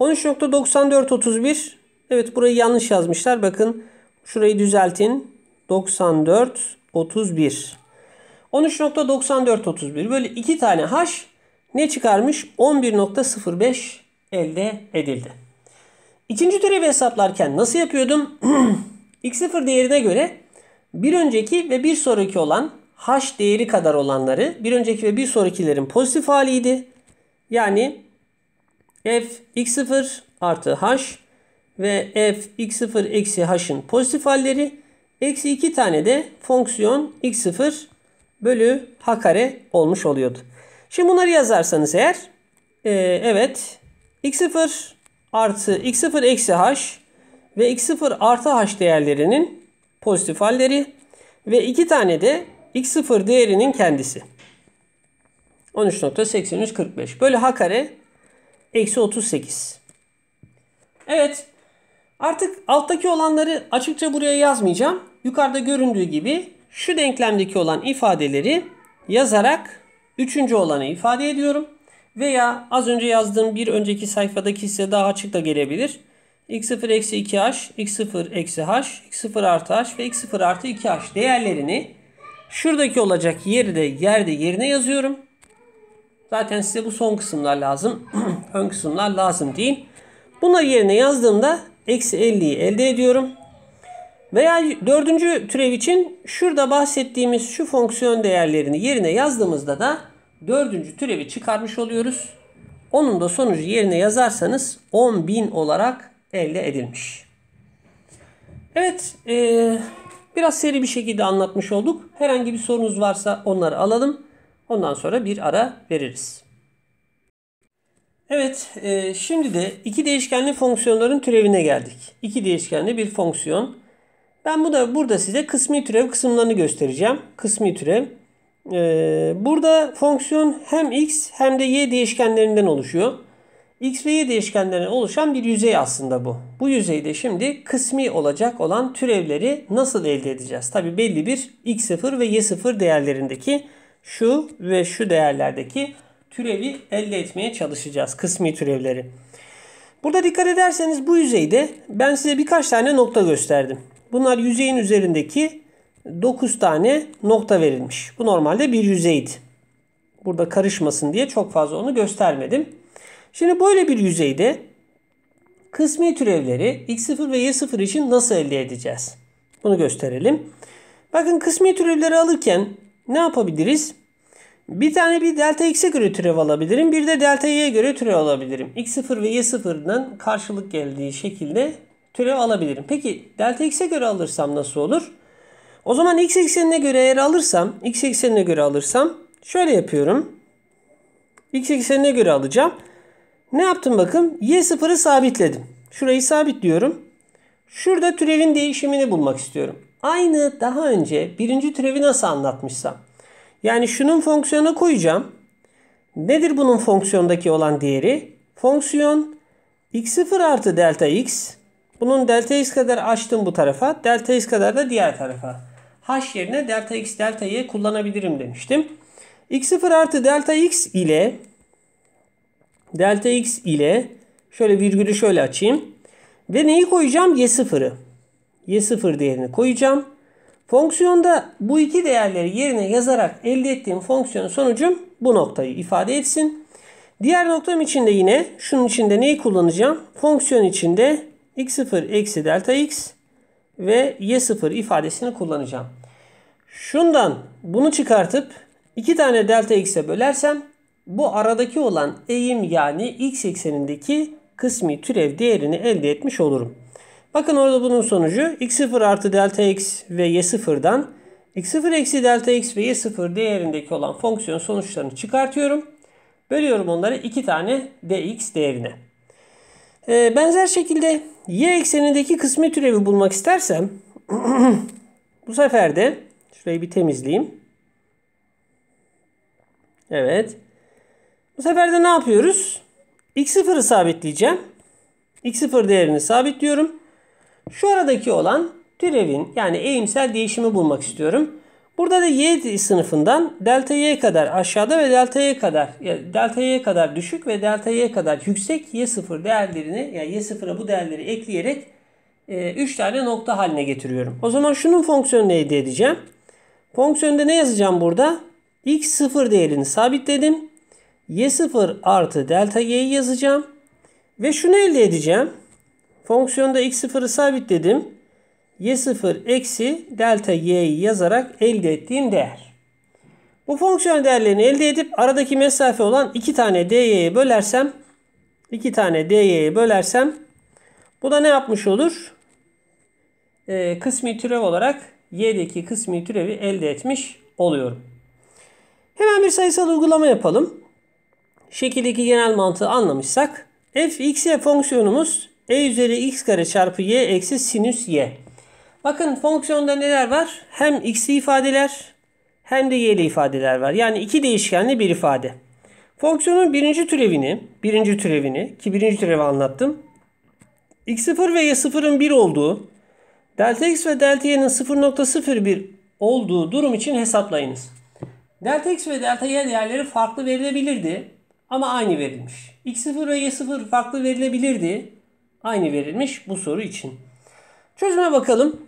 13.9431 Evet burayı yanlış yazmışlar. Bakın şurayı düzeltin. 94 31 13.9431 böyle iki tane h ne çıkarmış? 11.05 elde edildi. İkinci türevi hesaplarken nasıl yapıyordum? *clears throat* x0 değerine göre bir önceki ve bir sonraki olan h değeri kadar olanları bir önceki ve bir sonrakilerin pozitif haliydi. Yani f x0 artı h ve f x0 eksi h'ın pozitif halleri eksi 2 tane de fonksiyon x0 bölü h kare olmuş oluyordu. Şimdi bunları yazarsanız eğer e, evet x0 artı x0 eksi h ve x0 artı h değerlerinin pozitif halleri ve iki tane de x0 değerinin kendisi. 13.8345 bölü h kare eksi 38. Evet artık alttaki olanları açıkça buraya yazmayacağım. Yukarıda göründüğü gibi şu denklemdeki olan ifadeleri yazarak üçüncü olanı ifade ediyorum. Veya az önce yazdığım bir önceki sayfadaki size daha açık da gelebilir. x0 eksi 2h, x0 eksi h, x0 artı h ve x0 artı 2h değerlerini şuradaki olacak yeri de yerde yerine yazıyorum. Zaten size bu son kısımlar lazım. *clears throat* Ön kısımlar lazım değil. Bunları yerine yazdığımda eksi 50'yi elde ediyorum. Veya dördüncü türev için şurada bahsettiğimiz şu fonksiyon değerlerini yerine yazdığımızda da dördüncü türevi çıkarmış oluyoruz. Onun da sonucu yerine yazarsanız 10.000 olarak elde edilmiş. Evet e, biraz seri bir şekilde anlatmış olduk. Herhangi bir sorunuz varsa onları alalım. Ondan sonra bir ara veririz. Evet e, şimdi de iki değişkenli fonksiyonların türevine geldik. İki değişkenli bir fonksiyon. Ben bu da burada size kısmi türev kısımlarını göstereceğim. Kısmi türev. Ee, burada fonksiyon hem x hem de y değişkenlerinden oluşuyor. X ve Y değişkenlerine oluşan bir yüzey aslında bu. Bu yüzeyde şimdi kısmi olacak olan türevleri nasıl elde edeceğiz? Tabi belli bir X0 ve Y0 değerlerindeki şu ve şu değerlerdeki türevi elde etmeye çalışacağız. Kısmi türevleri. Burada dikkat ederseniz bu yüzeyde ben size birkaç tane nokta gösterdim. Bunlar yüzeyin üzerindeki 9 tane nokta verilmiş. Bu normalde bir yüzeydi. Burada karışmasın diye çok fazla onu göstermedim. Şimdi böyle bir yüzeyde kısmi türevleri x0 ve y0 için nasıl elde edeceğiz? Bunu gösterelim. Bakın kısmi türevleri alırken ne yapabiliriz? Bir tane bir delta x'e göre türev alabilirim. Bir de delta y'ye göre türev alabilirim. x0 ve y0'dan karşılık geldiği şekilde türev alabilirim. Peki delta x'e göre alırsam nasıl olur? O zaman x eksenine göre eğer alırsam, x eksenine göre alırsam şöyle yapıyorum. x eksenine göre alacağım. Ne yaptım bakın? y sıfırı sabitledim. Şurayı sabitliyorum. Şurada türevin değişimini bulmak istiyorum. Aynı daha önce birinci türevi nasıl anlatmışsam. Yani şunun fonksiyona koyacağım. Nedir bunun fonksiyondaki olan değeri? Fonksiyon x0 artı delta x bunun delta x kadar açtım bu tarafa. Delta x kadar da diğer tarafa. H yerine delta x delta y kullanabilirim demiştim. x0 artı delta x ile delta x ile şöyle virgülü şöyle açayım. Ve neyi koyacağım? y0'ı. y0 değerini koyacağım. Fonksiyonda bu iki değerleri yerine yazarak elde ettiğim fonksiyon sonucum bu noktayı ifade etsin. Diğer noktam için de yine şunun içinde neyi kullanacağım? Fonksiyon içinde x0 eksi delta x ve y0 ifadesini kullanacağım. Şundan bunu çıkartıp iki tane delta x'e bölersem bu aradaki olan eğim yani x eksenindeki kısmi türev değerini elde etmiş olurum. Bakın orada bunun sonucu x0 artı delta x ve y0'dan x0 eksi delta x ve y0 değerindeki olan fonksiyon sonuçlarını çıkartıyorum. Bölüyorum onları iki tane dx değerine. Ee, benzer şekilde y eksenindeki kısmi türevi bulmak istersem *clears throat* bu sefer de şurayı bir temizleyeyim. Evet. Bu sefer de ne yapıyoruz? x0'ı sabitleyeceğim. x0 değerini sabitliyorum. Şu aradaki olan türevin yani eğimsel değişimi bulmak istiyorum. Burada da y sınıfından delta y kadar aşağıda ve delta y kadar yani delta y kadar düşük ve delta y kadar yüksek y sıfır değerlerini yani y sıfıra bu değerleri ekleyerek 3 e, tane nokta haline getiriyorum. O zaman şunun fonksiyonunu elde edeceğim. Fonksiyonda ne yazacağım burada? x sıfır değerini sabitledim. y sıfır artı delta y'yi yazacağım. Ve şunu elde edeceğim. Fonksiyonda x sıfırı sabitledim y0 eksi delta y'yi yazarak elde ettiğim değer. Bu fonksiyon değerlerini elde edip aradaki mesafe olan 2 tane dy'ye bölersem 2 tane dy'ye bölersem bu da ne yapmış olur? Ee, kısmi türev olarak y'deki kısmi türevi elde etmiş oluyorum. Hemen bir sayısal uygulama yapalım. Şekildeki genel mantığı anlamışsak f fonksiyonumuz e üzeri x kare çarpı y eksi sinüs y. Bakın fonksiyonda neler var? Hem x'li ifadeler hem de y'li ifadeler var. Yani iki değişkenli bir ifade. Fonksiyonun birinci türevini, birinci türevini ki birinci türevi anlattım. x0 ve y0'ın 1 olduğu, delta x ve delta y'nin 0.01 olduğu durum için hesaplayınız. Delta x ve delta y değerleri farklı verilebilirdi ama aynı verilmiş. x0 ve y0 farklı verilebilirdi. Aynı verilmiş bu soru için. Çözüme bakalım.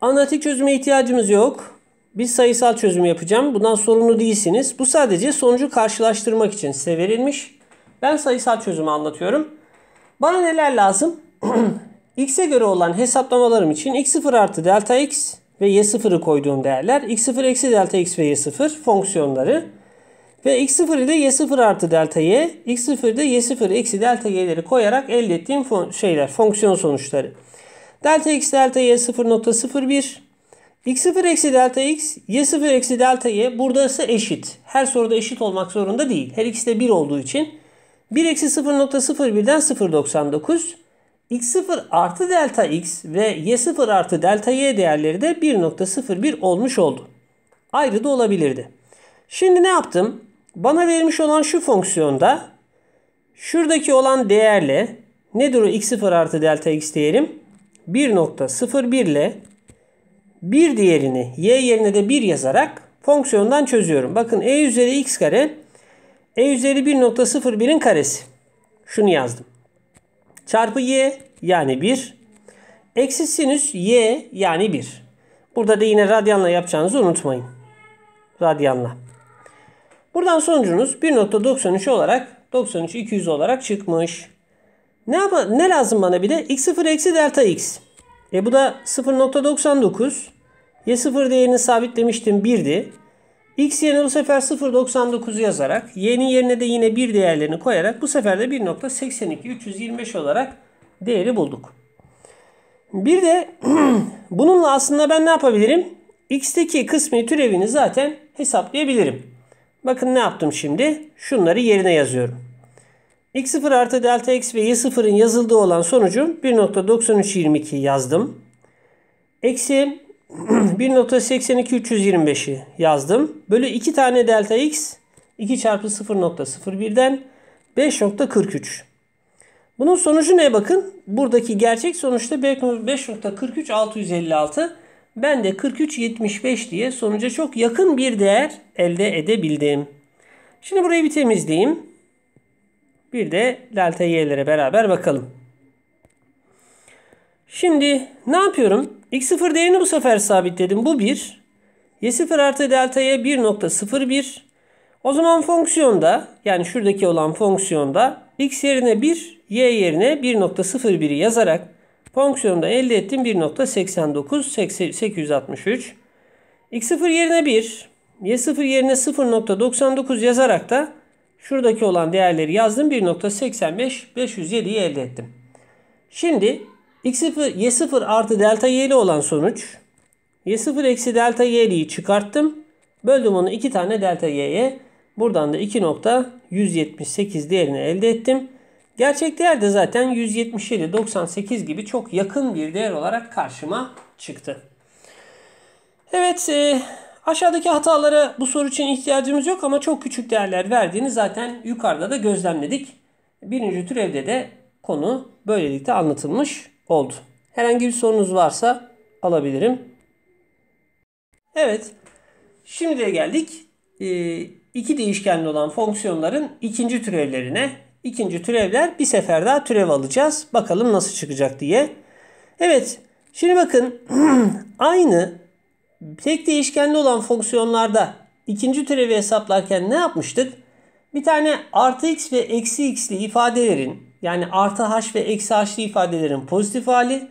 Analitik çözüme ihtiyacımız yok. Biz sayısal çözüm yapacağım. Bundan sorumlu değilsiniz. Bu sadece sonucu karşılaştırmak için size verilmiş. Ben sayısal çözümü anlatıyorum. Bana neler lazım? *clears throat* x'e göre olan hesaplamalarım için x0 artı delta x ve y0'ı koyduğum değerler x0 eksi delta x ve y0 fonksiyonları ve x0 ile y0 artı delta y, x0 ile y0 eksi delta y'leri koyarak elde ettiğim fon şeyler, fonksiyon sonuçları. Delta x delta y 0.01. x0 eksi delta x, y0 eksi delta y buradası eşit. Her soruda eşit olmak zorunda değil. Her ikisi de 1 olduğu için. 1 eksi 0.01'den 0.99. x0 artı delta x ve y0 artı delta y değerleri de 1.01 olmuş oldu. Ayrı da olabilirdi. Şimdi ne yaptım? Bana verilmiş olan şu fonksiyonda şuradaki olan değerle nedir o x0 artı delta x diyelim? 1.01 ile bir diğerini y yerine de 1 yazarak fonksiyondan çözüyorum. Bakın e üzeri x kare e üzeri 1.01'in karesi. Şunu yazdım. Çarpı y yani 1. Eksi sinüs y yani 1. Burada da yine radyanla yapacağınızı unutmayın. Radyanla. Buradan sonucunuz 1.93 olarak 93 200 olarak çıkmış. Ne, yap ne lazım bana bir de? x0 eksi delta x. E bu da 0.99. Y0 değerini sabitlemiştim 1'di. X yerine bu sefer 0.99 yazarak y'nin yerine de yine 1 değerlerini koyarak bu sefer de 1.82325 olarak değeri bulduk. Bir de *clears throat* bununla aslında ben ne yapabilirim? X'teki kısmi türevini zaten hesaplayabilirim. Bakın ne yaptım şimdi? Şunları yerine yazıyorum x0 artı delta x ve y0'ın yazıldığı olan sonucu 1.9322 yazdım. Eksi 1.82325'i *clears throat* yazdım. Bölü 2 tane delta x 2 çarpı 0.01'den 5.43. Bunun sonucu ne bakın? Buradaki gerçek sonuçta 5.43 656. Ben de 43.75 diye sonuca çok yakın bir değer elde edebildim. Şimdi burayı bir temizleyeyim. Bir de delta y'lere beraber bakalım. Şimdi ne yapıyorum? x0 değerini bu sefer sabitledim. Bu 1. y0 artı delta y 1.01. O zaman fonksiyonda yani şuradaki olan fonksiyonda x yerine 1, y yerine 1.01'i yazarak fonksiyonda elde ettim 1.89 863. x0 yerine 1, y0 yerine 0.99 yazarak da Şuradaki olan değerleri yazdım. 1.85 507'yi elde ettim. Şimdi x0, y0 artı delta y'li olan sonuç. y0 eksi delta y'liyi çıkarttım. Böldüm onu 2 tane delta y'ye. Buradan da 2.178 değerini elde ettim. Gerçek değer de zaten 177, 98 gibi çok yakın bir değer olarak karşıma çıktı. Evet, e Aşağıdaki hatalara bu soru için ihtiyacımız yok ama çok küçük değerler verdiğini zaten yukarıda da gözlemledik. Birinci türevde de konu böylelikle anlatılmış oldu. Herhangi bir sorunuz varsa alabilirim. Evet. Şimdi de geldik ee, iki değişkenli olan fonksiyonların ikinci türevlerine. İkinci türevler bir sefer daha türev alacağız. Bakalım nasıl çıkacak diye. Evet. Şimdi bakın *clears throat* aynı tek değişkenli olan fonksiyonlarda ikinci türevi hesaplarken ne yapmıştık? Bir tane artı x ve eksi x'li ifadelerin yani artı h ve eksi h'li ifadelerin pozitif hali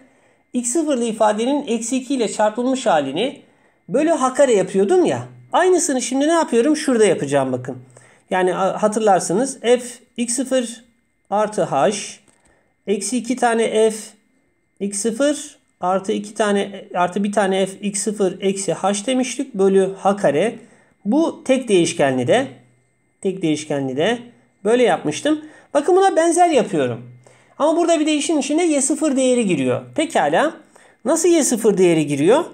x0'lı ifadenin eksi 2 ile çarpılmış halini böyle hakare yapıyordum ya. Aynısını şimdi ne yapıyorum? Şurada yapacağım bakın. Yani hatırlarsınız f x sıfır artı h eksi 2 tane f x sıfır artı iki tane artı bir tane f x0 eksi h demiştik bölü h kare. Bu tek değişkenli de tek değişkenli de böyle yapmıştım. Bakın buna benzer yapıyorum. Ama burada bir de işin içine y0 değeri giriyor. Pekala. Nasıl y0 değeri giriyor?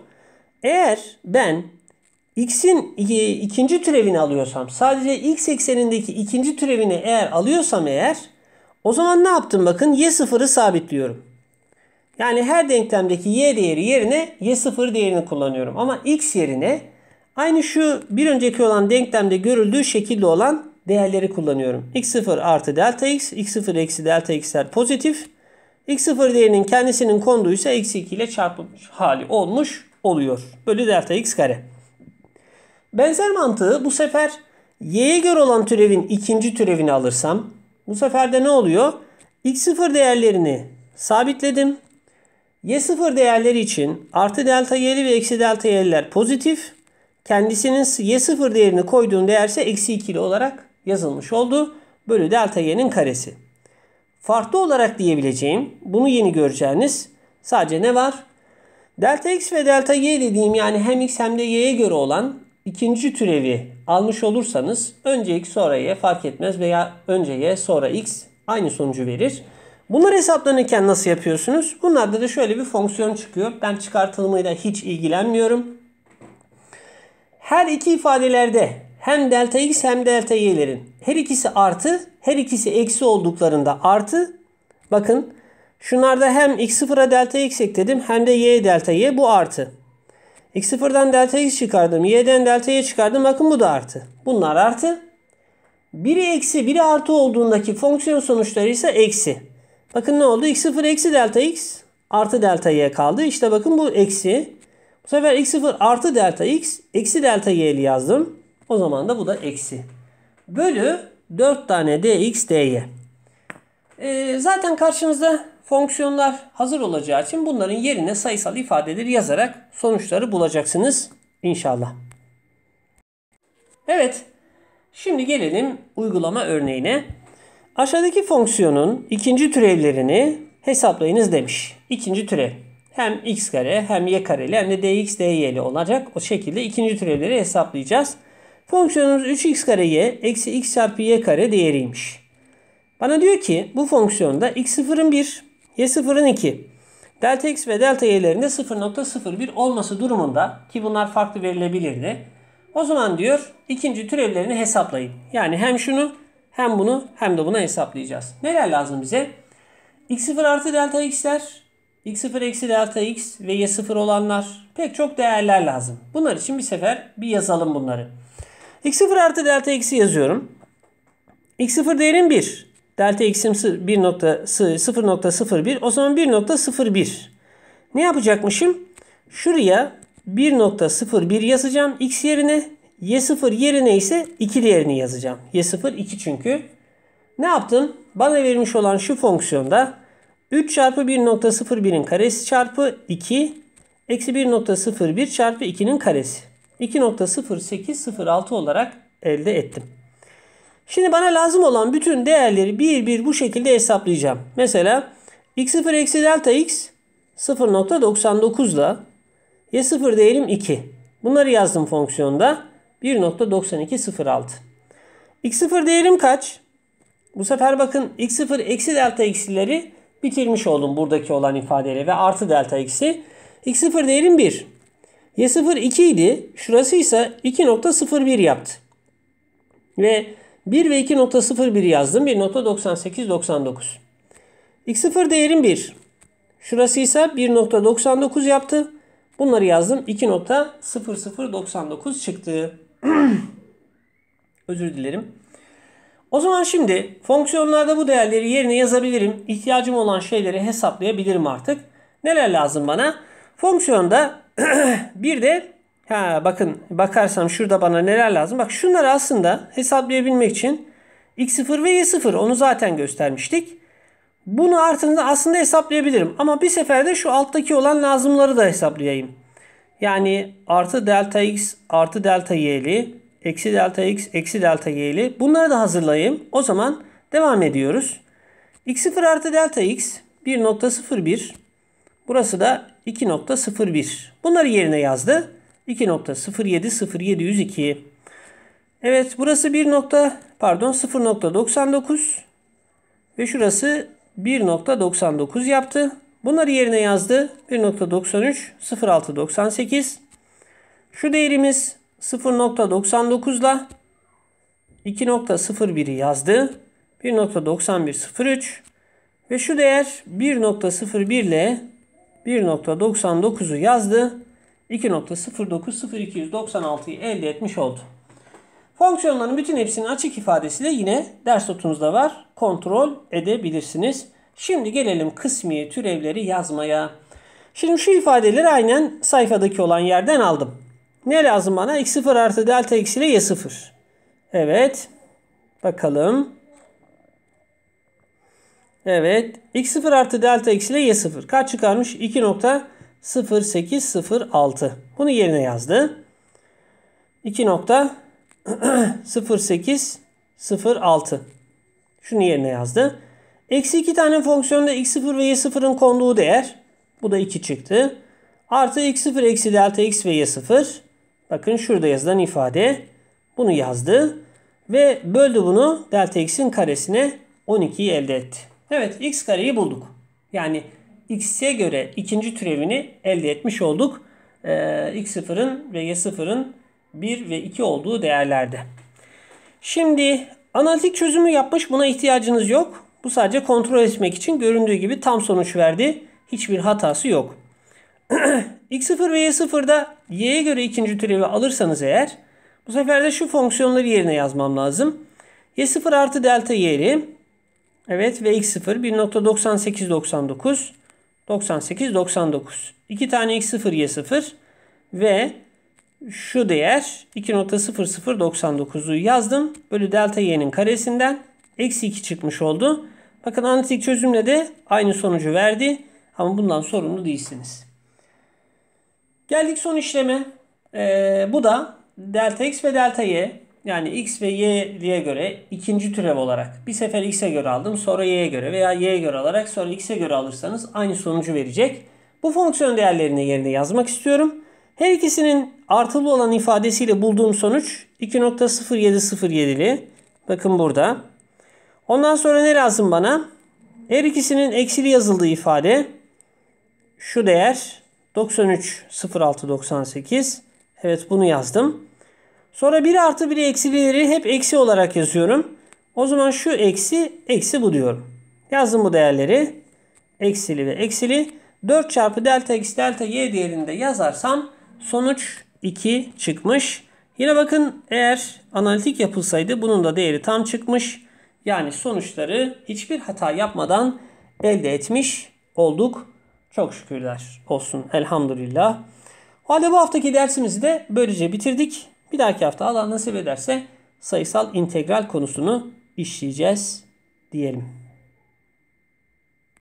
Eğer ben x'in ikinci türevini alıyorsam sadece x eksenindeki ikinci türevini eğer alıyorsam eğer o zaman ne yaptım bakın y0'ı sabitliyorum. Yani her denklemdeki y değeri yerine y0 değerini kullanıyorum. Ama x yerine aynı şu bir önceki olan denklemde görüldüğü şekilde olan değerleri kullanıyorum. x0 artı delta x, x0 eksi delta x'ler pozitif. x0 değerinin kendisinin konduysa eksi 2 ile çarpılmış hali olmuş oluyor. Bölü delta x kare. Benzer mantığı bu sefer y'ye göre olan türevin ikinci türevini alırsam bu sefer de ne oluyor? x0 değerlerini sabitledim. Y0 değerleri için artı delta y'li ve eksi delta y'liler pozitif. Kendisinin Y0 değerini koyduğun değer ise eksi ikili olarak yazılmış oldu. Bölü delta y'nin karesi. Farklı olarak diyebileceğim, bunu yeni göreceğiniz sadece ne var? Delta x ve delta y dediğim yani hem x hem de y'ye göre olan ikinci türevi almış olursanız önce x sonra y fark etmez veya önce y sonra x aynı sonucu verir. Bunlar hesaplanırken nasıl yapıyorsunuz? Bunlarda da şöyle bir fonksiyon çıkıyor. Ben çıkartılmayla hiç ilgilenmiyorum. Her iki ifadelerde hem delta x hem delta y'lerin her ikisi artı, her ikisi eksi olduklarında artı. Bakın şunlarda hem x0'a delta x ekledim hem de y delta y bu artı. x0'dan delta x çıkardım, y'den delta y çıkardım. Bakın bu da artı. Bunlar artı. Biri eksi, biri artı olduğundaki fonksiyon sonuçları ise eksi. Bakın ne oldu? X0 eksi delta x artı delta y kaldı. İşte bakın bu eksi. Bu sefer x0 artı delta x eksi delta y'li yazdım. O zaman da bu da eksi. Bölü 4 tane dx dy. Ee, zaten karşınızda fonksiyonlar hazır olacağı için bunların yerine sayısal ifadeleri yazarak sonuçları bulacaksınız inşallah. Evet. Şimdi gelelim uygulama örneğine. Aşağıdaki fonksiyonun ikinci türevlerini hesaplayınız demiş. İkinci türev hem x kare hem y kareli hem de dx dy'li olacak. O şekilde ikinci türevleri hesaplayacağız. Fonksiyonumuz 3x kare y eksi x çarpı y kare değeriymiş. Bana diyor ki bu fonksiyonda x sıfırın 1, y sıfırın 2. Delta x ve delta y'lerinde 0.01 olması durumunda ki bunlar farklı verilebilirdi. O zaman diyor ikinci türevlerini hesaplayın. Yani hem şunu hem bunu hem de bunu hesaplayacağız. Neler lazım bize? x0 artı delta x'ler, x0 eksi delta x ve y0 olanlar pek çok değerler lazım. Bunlar için bir sefer bir yazalım bunları. x0 artı delta x'i yazıyorum. x0 değerim 1. Delta x'im 0.01. O zaman 1.01. Ne yapacakmışım? Şuraya 1.01 yazacağım x yerine. Y0 yerine ise 2 değerini yazacağım. Y0 2 çünkü. Ne yaptım? Bana verilmiş olan şu fonksiyonda 3 çarpı 1.01'in karesi çarpı 2 eksi 1.01 çarpı 2'nin karesi. 2.0806 olarak elde ettim. Şimdi bana lazım olan bütün değerleri bir bir bu şekilde hesaplayacağım. Mesela x0 eksi delta x 0.99 ile y0 değerim 2. Bunları yazdım fonksiyonda. 1.9206. X0 değerim kaç? Bu sefer bakın X0 eksi delta X'leri bitirmiş oldum buradaki olan ifadeyle ve artı delta X'i. X0 değerim 1. Y0 2 idi. Şurası ise 2.01 yaptı. Ve 1 ve 2.01 yazdım. 1.9899. X0 değerim 1. Şurası ise 1.99 yaptı. Bunları yazdım. 2.0099 çıktı. *clears throat* Özür dilerim. O zaman şimdi fonksiyonlarda bu değerleri yerine yazabilirim. İhtiyacım olan şeyleri hesaplayabilirim artık. Neler lazım bana? Fonksiyonda *clears throat* bir de ha bakın bakarsam şurada bana neler lazım. Bak şunları aslında hesaplayabilmek için x0 ve y0 onu zaten göstermiştik. Bunu artırında aslında hesaplayabilirim. Ama bir seferde şu alttaki olan lazımları da hesaplayayım. Yani artı delta x artı delta y'li, eksi delta x eksi delta y'li. Bunları da hazırlayayım. O zaman devam ediyoruz. x0 artı delta x 1.01. Burası da 2.01. Bunları yerine yazdı. 2.070702. Evet burası 1. Nokta, pardon 0.99 ve şurası 1.99 yaptı. Bunları yerine yazdı. 1.93, 0.698. Şu değerimiz 0.99 ile 2.01'i yazdı. 1.9103 ve şu değer 1.01 ile 1.99'u yazdı. 2.090296'yı elde etmiş oldu. Fonksiyonların bütün hepsinin açık ifadesi de yine ders notunuzda var. Kontrol edebilirsiniz. Şimdi gelelim kısmi türevleri yazmaya. Şimdi şu ifadeleri aynen sayfadaki olan yerden aldım. Ne lazım bana? x0 artı delta x ile y0. Evet. Bakalım. Evet. x0 artı delta x ile y0. Kaç çıkarmış? 2.0806. Bunu yerine yazdı. 2.0806. *clears throat* Şunu yerine yazdı. Eksi 2 tane fonksiyonda x0 ve y0'ın konduğu değer. Bu da 2 çıktı. Artı x0 eksi delta x ve y0. Bakın şurada yazılan ifade. Bunu yazdı. Ve böldü bunu delta x'in karesine 12'yi elde etti. Evet x kareyi bulduk. Yani x'e göre ikinci türevini elde etmiş olduk. Ee, x0'ın ve y0'ın 1 ve 2 olduğu değerlerde. Şimdi analitik çözümü yapmış buna ihtiyacınız yok. Bu sadece kontrol etmek için göründüğü gibi tam sonuç verdi. Hiçbir hatası yok. *clears throat* X0 ve Y0'da Y'ye göre ikinci türevi alırsanız eğer bu sefer de şu fonksiyonları yerine yazmam lazım. Y0 artı delta y'li. Evet ve X0 1.9899 98.99 2 tane X0 Y0 ve şu değer 2.0099'u yazdım. Bölü delta y'nin karesinden eksi 2 çıkmış oldu. Bakın analitik çözümle de aynı sonucu verdi. Ama bundan sorumlu değilsiniz. Geldik son işleme. Ee, bu da delta x ve delta y yani x ve y'ye göre ikinci türev olarak bir sefer x'e göre aldım sonra y'ye göre veya y'ye göre alarak sonra x'e göre alırsanız aynı sonucu verecek. Bu fonksiyon değerlerini yerine yazmak istiyorum. Her ikisinin artılı olan ifadesiyle bulduğum sonuç 2.0707'li. Bakın burada. Ondan sonra ne lazım bana? Her ikisinin eksili yazıldığı ifade şu değer 93 Evet bunu yazdım. Sonra 1 artı 1 eksileri hep eksi olarak yazıyorum. O zaman şu eksi eksi bu diyorum. Yazdım bu değerleri. Eksili ve eksili. 4 çarpı delta x delta y değerinde yazarsam sonuç 2 çıkmış. Yine bakın eğer analitik yapılsaydı bunun da değeri tam çıkmış. Yani sonuçları hiçbir hata yapmadan elde etmiş olduk. Çok şükürler olsun elhamdülillah. O halde bu haftaki dersimizi de böylece bitirdik. Bir dahaki hafta Allah nasip ederse sayısal integral konusunu işleyeceğiz diyelim.